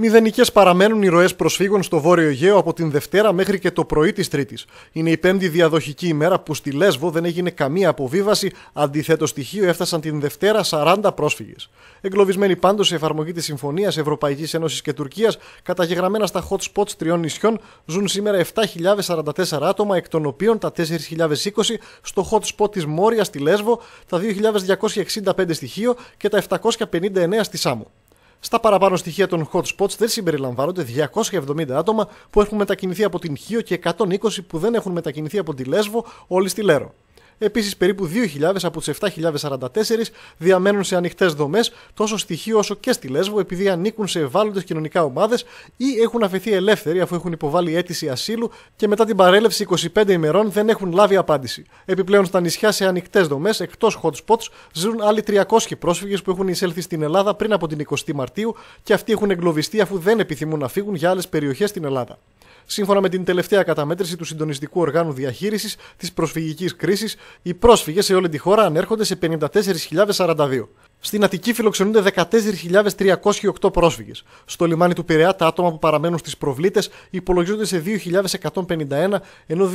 Μηδενικές παραμένουν οι ροές προσφύγων στο Βόρειο Αιγαίο από την Δευτέρα μέχρι και το πρωί της Τρίτης. Είναι η πέμπτη διαδοχική ημέρα που στη Λέσβο δεν έγινε καμία αποβίβαση, αντιθέτω στοιχείο έφτασαν την Δευτέρα 40 πρόσφυγε. Εγκλωβισμένοι πάντω σε εφαρμογή της Συμφωνίας Ευρωπαϊκής Ένωσης και Τουρκίας, καταγεγραμμένα στα hot spots τριών νησιών, ζουν σήμερα 7.044 άτομα, εκ των οποίων τα 4.020 στο hot spot της Μόρια στη Λέσβο, τα 2.265 στοιχείο και τα 759 στη Σάμου. Στα παραπάνω στοιχεία των hot spots δεν συμπεριλαμβάνονται 270 άτομα που έχουν μετακινηθεί από την Χίο και 120 που δεν έχουν μετακινηθεί από τη Λέσβο, όλοι στη Λέρο. Επίσης, περίπου 2.000 από τι 7.044 διαμένουν σε ανοιχτές δομές, τόσο στη Χίο όσο και στη Λέσβο, επειδή ανήκουν σε ευάλωτες κοινωνικά ομάδες ή έχουν αφαιθεί ελεύθεροι αφού έχουν υποβάλει αίτηση ασύλου και μετά την παρέλευση 25 ημερών δεν έχουν λάβει απάντηση. Επιπλέον, στα νησιά σε ανοιχτές δομές, εκτός hot spots, ζουν άλλοι 300 πρόσφυγες που έχουν εισέλθει στην Ελλάδα πριν από την 20η Μαρτίου και αυτοί έχουν εγκλωβιστεί αφού δεν επιθυμούν να φύγουν για άλλες περιοχές στην Ελλάδα. Σύμφωνα με την τελευταία καταμέτρηση του συντονιστικού οργάνου διαχείρισης της προσφυγικής κρίσης, οι πρόσφυγες σε όλη τη χώρα ανέρχονται σε 54.042. Στην Αττική φιλοξενούνται 14.308 πρόσφυγες. Στο λιμάνι του Πειραιά, τα άτομα που παραμένουν στις προβλήτες υπολογίζονται σε 2.151, ενώ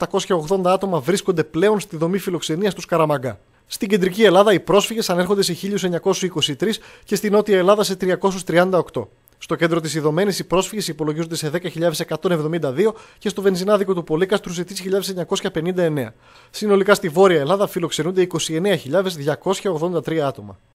2.880 άτομα βρίσκονται πλέον στη δομή φιλοξενίας τους Καραμαγκά. Στην κεντρική Ελλάδα, οι πρόσφυγες ανέρχονται σε 1.923 και στη νότια Ελλάδα σε 338. Στο κέντρο της ειδωμένη, οι πρόσφυγες υπολογίζονται σε 10.172 και στο βενζινάδικο του Πολύκαστρου στου Συνολικά στη Βόρεια Ελλάδα φιλοξενούνται 29.283 άτομα.